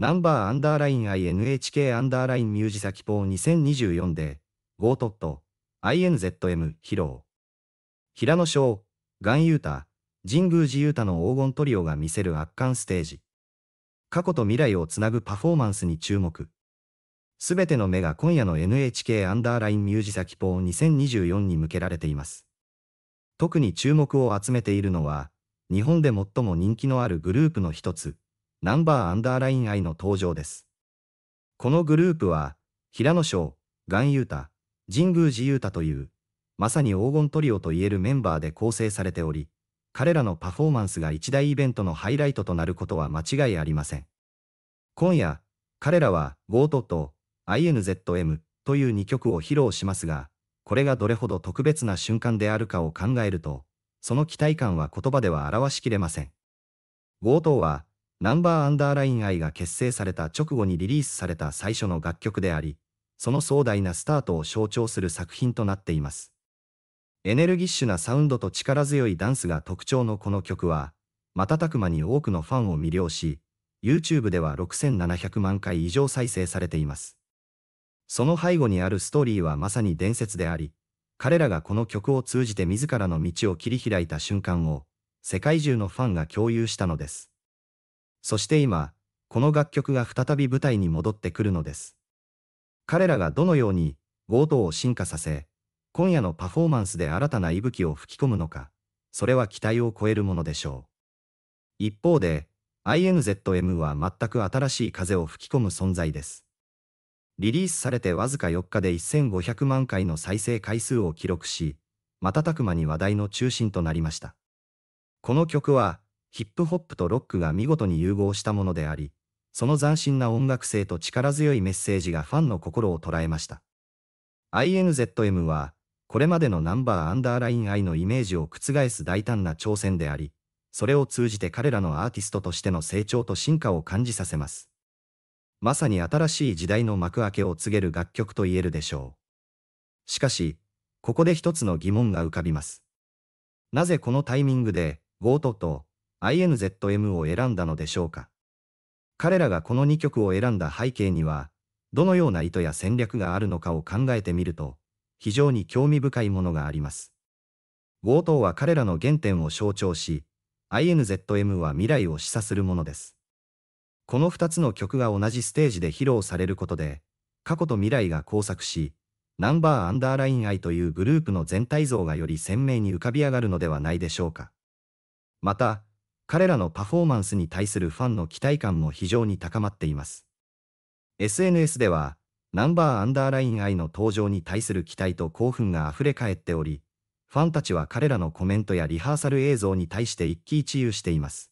ナンバーアンダーライン INHK アンダーラインミュージサキポー2024で、ゴートット、INZM 披露。平野翔、ガンユータ、神宮寺ユータの黄金トリオが見せる圧巻ステージ。過去と未来をつなぐパフォーマンスに注目。すべての目が今夜の NHK アンダーラインミュージサキポー2024に向けられています。特に注目を集めているのは、日本で最も人気のあるグループの一つ、ナンバーアンダーライン I の登場です。このグループは、平野翔、岩優太、神宮寺優太という、まさに黄金トリオといえるメンバーで構成されており、彼らのパフォーマンスが一大イベントのハイライトとなることは間違いありません。今夜、彼らは g o t と INZM という2曲を披露しますが、これがどれほど特別な瞬間であるかを考えると、その期待感は言葉では表しきれません。g o t はナンバーアンダーライン愛が結成された直後にリリースされた最初の楽曲であり、その壮大なスタートを象徴する作品となっています。エネルギッシュなサウンドと力強いダンスが特徴のこの曲は、瞬く間に多くのファンを魅了し、YouTube では6700万回以上再生されています。その背後にあるストーリーはまさに伝説であり、彼らがこの曲を通じて自らの道を切り開いた瞬間を、世界中のファンが共有したのです。そして今、この楽曲が再び舞台に戻ってくるのです。彼らがどのように、強盗を進化させ、今夜のパフォーマンスで新たな息吹を吹き込むのか、それは期待を超えるものでしょう。一方で、INZM は全く新しい風を吹き込む存在です。リリースされてわずか4日で1500万回の再生回数を記録し、瞬く間に話題の中心となりました。この曲は、ヒップホップとロックが見事に融合したものであり、その斬新な音楽性と力強いメッセージがファンの心を捉えました。INZM は、これまでのナンバーアンダーライン I のイメージを覆す大胆な挑戦であり、それを通じて彼らのアーティストとしての成長と進化を感じさせます。まさに新しい時代の幕開けを告げる楽曲と言えるでしょう。しかし、ここで一つの疑問が浮かびます。なぜこのタイミングで、ゴートと INZM を選んだのでしょうか彼らがこの2曲を選んだ背景には、どのような意図や戦略があるのかを考えてみると、非常に興味深いものがあります。強盗は彼らの原点を象徴し、INZM は未来を示唆するものです。この2つの曲が同じステージで披露されることで、過去と未来が交錯し、ナンバーアンダーライン I というグループの全体像がより鮮明に浮かび上がるのではないでしょうか。また、彼らのパフォーマンスに対するファンの期待感も非常に高まっています。SNS では、ナンバーアンダーライン愛の登場に対する期待と興奮が溢れ返っており、ファンたちは彼らのコメントやリハーサル映像に対して一喜一憂しています。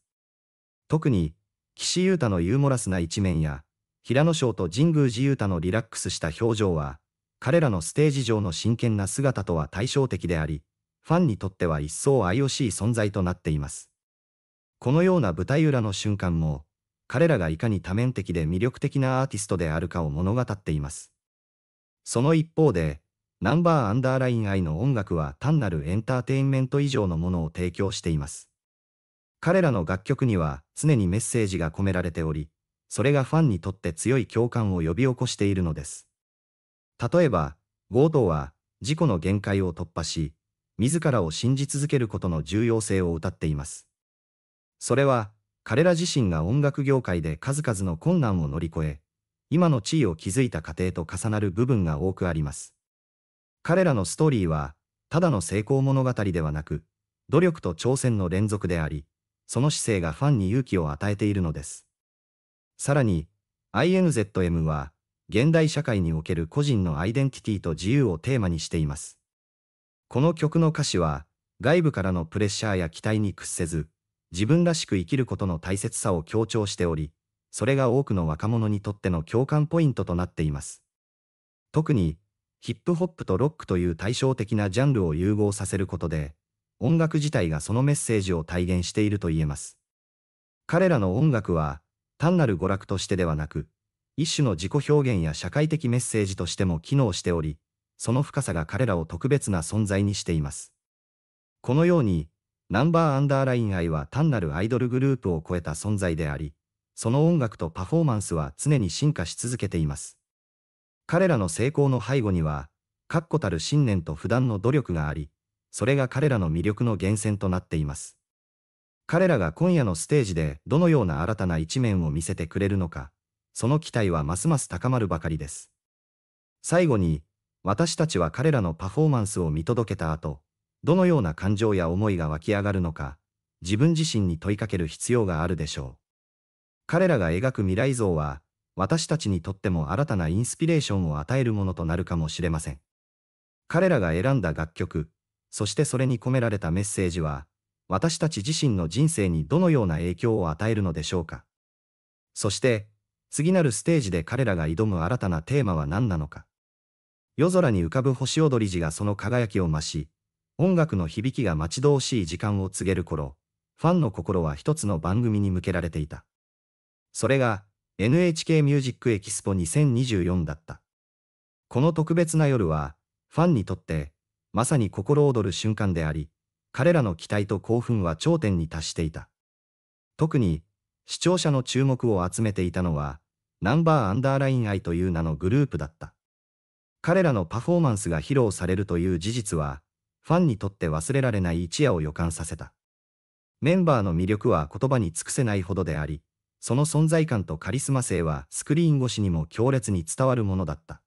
特に、岸優太のユーモラスな一面や、平野翔と神宮寺優太のリラックスした表情は、彼らのステージ上の真剣な姿とは対照的であり、ファンにとっては一層愛おしい存在となっています。このような舞台裏の瞬間も、彼らがいかに多面的で魅力的なアーティストであるかを物語っています。その一方で、ナンバーアンダーライン愛の音楽は単なるエンターテインメント以上のものを提供しています。彼らの楽曲には常にメッセージが込められており、それがファンにとって強い共感を呼び起こしているのです。例えば、ゴートは事故の限界を突破し、自らを信じ続けることの重要性を歌っています。それは、彼ら自身が音楽業界で数々の困難を乗り越え、今の地位を築いた過程と重なる部分が多くあります。彼らのストーリーは、ただの成功物語ではなく、努力と挑戦の連続であり、その姿勢がファンに勇気を与えているのです。さらに、INZM は、現代社会における個人のアイデンティティと自由をテーマにしています。この曲の歌詞は、外部からのプレッシャーや期待に屈せず、自分らしく生きることの大切さを強調しており、それが多くの若者にとっての共感ポイントとなっています。特に、ヒップホップとロックという対照的なジャンルを融合させることで、音楽自体がそのメッセージを体現していると言えます。彼らの音楽は、単なる娯楽としてではなく、一種の自己表現や社会的メッセージとしても機能しており、その深さが彼らを特別な存在にしています。このように、ナンバーアンダーライン愛は単なるアイドルグループを超えた存在であり、その音楽とパフォーマンスは常に進化し続けています。彼らの成功の背後には、確固たる信念と不断の努力があり、それが彼らの魅力の源泉となっています。彼らが今夜のステージでどのような新たな一面を見せてくれるのか、その期待はますます高まるばかりです。最後に、私たちは彼らのパフォーマンスを見届けた後、どのような感情や思いが湧き上がるのか、自分自身に問いかける必要があるでしょう。彼らが描く未来像は、私たちにとっても新たなインスピレーションを与えるものとなるかもしれません。彼らが選んだ楽曲、そしてそれに込められたメッセージは、私たち自身の人生にどのような影響を与えるのでしょうか。そして、次なるステージで彼らが挑む新たなテーマは何なのか。夜空に浮かぶ星踊り時がその輝きを増し、音楽の響きが待ち遠しい時間を告げる頃、ファンの心は一つの番組に向けられていた。それが NHK ミュージックエキスポ2024だった。この特別な夜は、ファンにとって、まさに心躍る瞬間であり、彼らの期待と興奮は頂点に達していた。特に、視聴者の注目を集めていたのは、ナンバーアンダーラインアイという名のグループだった。彼らのパフォーマンスが披露されるという事実は、ファンにとって忘れられない一夜を予感させた。メンバーの魅力は言葉に尽くせないほどであり、その存在感とカリスマ性はスクリーン越しにも強烈に伝わるものだった。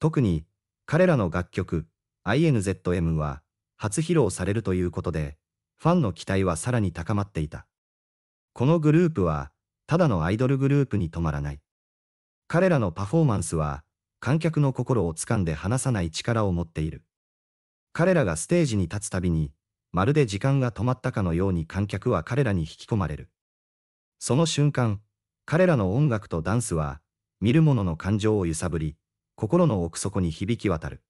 特に、彼らの楽曲、INZM は、初披露されるということで、ファンの期待はさらに高まっていた。このグループは、ただのアイドルグループに止まらない。彼らのパフォーマンスは、観客の心をつかんで離さない力を持っている。彼らがステージに立つたびに、まるで時間が止まったかのように観客は彼らに引き込まれる。その瞬間、彼らの音楽とダンスは、見る者の感情を揺さぶり、心の奥底に響き渡る。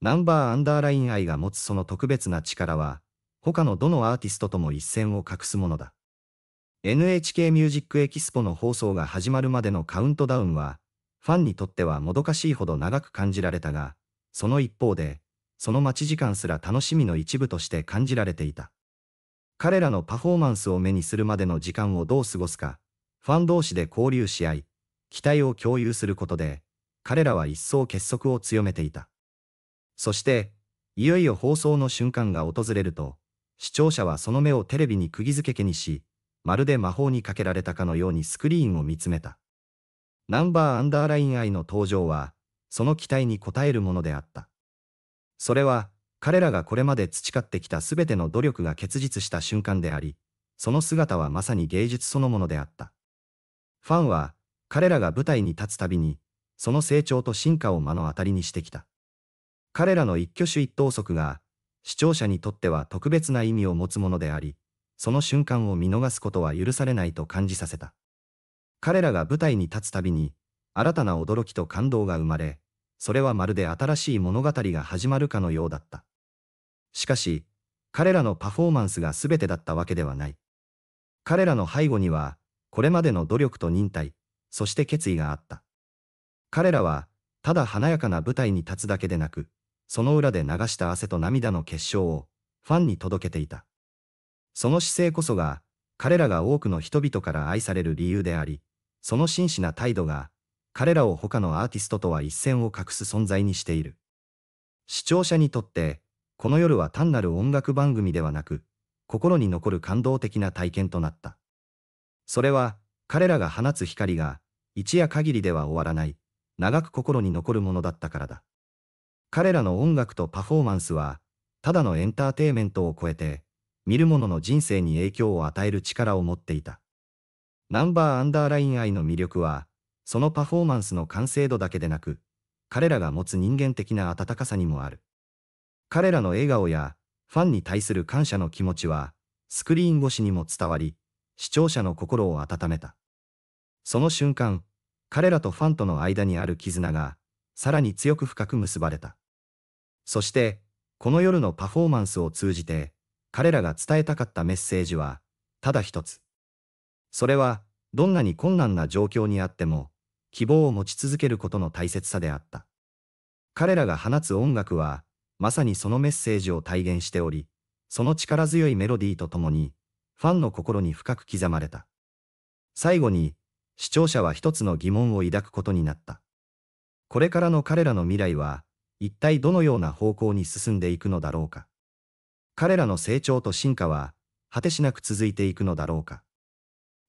ナンバーアンダーライン愛が持つその特別な力は、他のどのアーティストとも一線を画すものだ。NHK ミュージックエキスポの放送が始まるまでのカウントダウンは、ファンにとってはもどかしいほど長く感じられたが、その一方で、その待ち時間すら楽しみの一部として感じられていた。彼らのパフォーマンスを目にするまでの時間をどう過ごすか、ファン同士で交流し合い、期待を共有することで、彼らは一層結束を強めていた。そして、いよいよ放送の瞬間が訪れると、視聴者はその目をテレビに釘付けにし、まるで魔法にかけられたかのようにスクリーンを見つめた。ナンバーアンダーライン愛の登場は、その期待に応えるものであった。それは、彼らがこれまで培ってきた全ての努力が結実した瞬間であり、その姿はまさに芸術そのものであった。ファンは、彼らが舞台に立つたびに、その成長と進化を目の当たりにしてきた。彼らの一挙手一投足が、視聴者にとっては特別な意味を持つものであり、その瞬間を見逃すことは許されないと感じさせた。彼らが舞台に立つたびに、新たな驚きと感動が生まれ、それはまるで新しい物語が始まるかのようだった。しかし、彼らのパフォーマンスが全てだったわけではない。彼らの背後には、これまでの努力と忍耐、そして決意があった。彼らは、ただ華やかな舞台に立つだけでなく、その裏で流した汗と涙の結晶を、ファンに届けていた。その姿勢こそが、彼らが多くの人々から愛される理由であり、その真摯な態度が、彼らを他のアーティストとは一線を画す存在にしている。視聴者にとって、この夜は単なる音楽番組ではなく、心に残る感動的な体験となった。それは、彼らが放つ光が、一夜限りでは終わらない、長く心に残るものだったからだ。彼らの音楽とパフォーマンスは、ただのエンターテイメントを超えて、見る者の人生に影響を与える力を持っていた。ナンバーアンダーライン愛の魅力は、そのパフォーマンスの完成度だけでなく、彼らが持つ人間的な温かさにもある。彼らの笑顔や、ファンに対する感謝の気持ちは、スクリーン越しにも伝わり、視聴者の心を温めた。その瞬間、彼らとファンとの間にある絆が、さらに強く深く結ばれた。そして、この夜のパフォーマンスを通じて、彼らが伝えたかったメッセージは、ただ一つ。それは、どんなに困難な状況にあっても、希望を持ち続けることの大切さであった。彼らが放つ音楽は、まさにそのメッセージを体現しており、その力強いメロディーとともに、ファンの心に深く刻まれた。最後に、視聴者は一つの疑問を抱くことになった。これからの彼らの未来は、一体どのような方向に進んでいくのだろうか。彼らの成長と進化は、果てしなく続いていくのだろうか。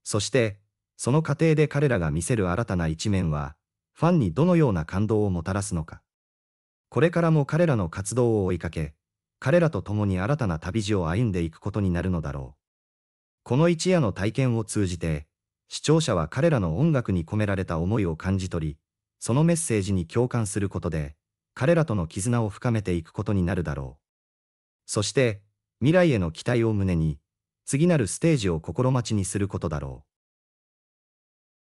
そして、その過程で彼らが見せる新たな一面は、ファンにどのような感動をもたらすのか。これからも彼らの活動を追いかけ、彼らと共に新たな旅路を歩んでいくことになるのだろう。この一夜の体験を通じて、視聴者は彼らの音楽に込められた思いを感じ取り、そのメッセージに共感することで、彼らとの絆を深めていくことになるだろう。そして、未来への期待を胸に、次なるステージを心待ちにすることだろう。